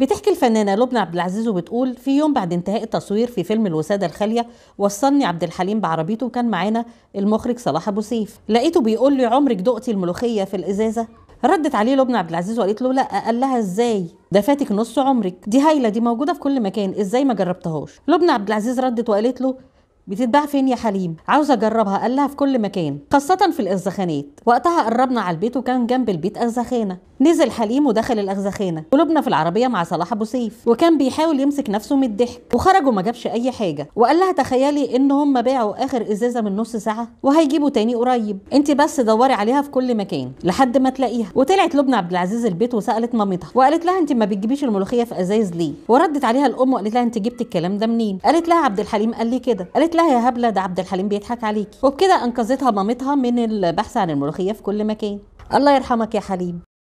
بتحكي الفنانة لبنى عبد العزيز وبتقول في يوم بعد انتهاء التصوير في فيلم الوسادة الخالية وصلني عبد الحليم بعربيته وكان معانا المخرج صلاح أبو سيف لقيته بيقول لي عمرك دقتي الملوخية في الإزازة ردت عليه لبنى عبد العزيز وقالت له لا قال لها ازاي ده فاتك نص عمرك دي هايله دي موجوده في كل مكان ازاي ما جربتهاش لبنى عبد العزيز ردت وقالت له بتتباع فين يا حليم عاوز اجربها قال لها في كل مكان خاصه في الازخانات وقتها قربنا على البيت وكان جنب البيت ازخانه نزل حليم ودخل الاغزخانه قلوبنا في العربيه مع صلاح ابو سيف وكان بيحاول يمسك نفسه من الضحك وخرج وما جابش اي حاجه وقال لها تخيلي ان هم باعوا اخر ازازه من نص ساعه وهيجيبوا تاني قريب انت بس دوري عليها في كل مكان لحد ما تلاقيها وطلعت لبنى عبد العزيز البيت وسالت مامتها وقالت لها انت ما بتجيبيش الملوخيه في ازايز ليه وردت عليها الام وقالت لها انت جبت الكلام ده منين قالت لها عبد الحليم قال لي كده قالت لها يا هبله ده عبد الحليم بيضحك عليكي وبكده انقذتها مامتها من البحث عن الملوخيه في كل مكان الله يرحمك يا حليم